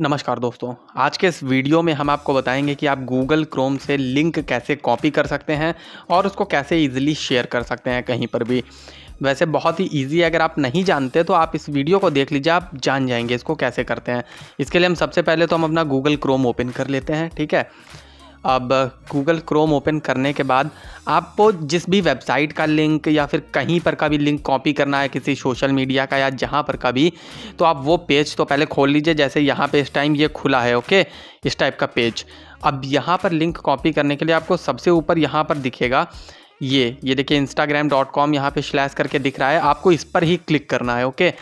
नमस्कार दोस्तों आज के इस वीडियो में हम आपको बताएंगे कि आप गूगल क्रोम से लिंक कैसे कॉपी कर सकते हैं और उसको कैसे इजीली शेयर कर सकते हैं कहीं पर भी वैसे बहुत ही इजी है अगर आप नहीं जानते तो आप इस वीडियो को देख लीजिए आप जान जाएंगे इसको कैसे करते हैं इसके लिए हम सबसे पहले तो हम अपना गूगल क्रोम ओपन कर लेते हैं ठीक है अब गूगल क्रोम ओपन करने के बाद आपको जिस भी वेबसाइट का लिंक या फिर कहीं पर का भी लिंक कॉपी करना है किसी सोशल मीडिया का या जहाँ पर का भी तो आप वो पेज तो पहले खोल लीजिए जैसे यहाँ पे इस टाइम ये खुला है ओके इस टाइप का पेज अब यहाँ पर लिंक कॉपी करने के लिए आपको सबसे ऊपर यहाँ पर दिखेगा ये ये देखिए इंस्टाग्राम डॉट कॉम यहाँ पर स्लैस करके दिख रहा है आपको इस पर ही क्लिक करना है ओके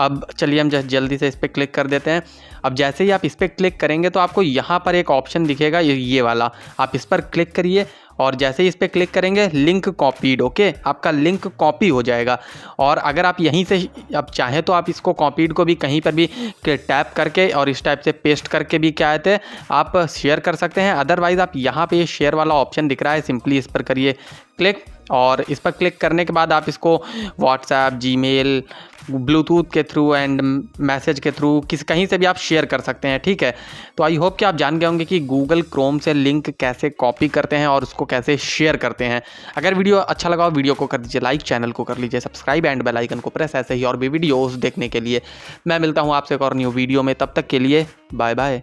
अब चलिए हम जल्दी से इस पर क्लिक कर देते हैं अब जैसे ही आप इस पर क्लिक करेंगे तो आपको यहाँ पर एक ऑप्शन दिखेगा ये वाला आप इस पर क्लिक करिए और जैसे ही इस पर क्लिक करेंगे लिंक कॉपीड ओके आपका लिंक कॉपी हो जाएगा और अगर आप यहीं से आप चाहें तो आप इसको कॉपीड को भी कहीं पर भी टैप करके और इस टाइप से पेस्ट करके भी क्या आते हैं आप शेयर कर सकते हैं अदरवाइज़ आप यहाँ पे शेयर वाला ऑप्शन दिख रहा है सिंपली इस पर करिए क्लिक और इस पर क्लिक करने के बाद आप इसको व्हाट्सएप जी ब्लूटूथ के थ्रू एंड मैसेज के थ्रू किस कहीं से भी आप शेयर कर सकते हैं ठीक है तो आई होप कि आप जान गए होंगे कि गूगल क्रोम से लिंक कैसे कॉपी करते हैं और उसको कैसे शेयर करते हैं अगर वीडियो अच्छा लगा हो वीडियो को कर दीजिए लाइक चैनल को कर लीजिए सब्सक्राइब एंड बेल आइकन को प्रेस ऐसे ही और भी वीडियोज़ देखने के लिए मैं मिलता हूँ आपसे एक और न्यू वीडियो में तब तक के लिए बाय बाय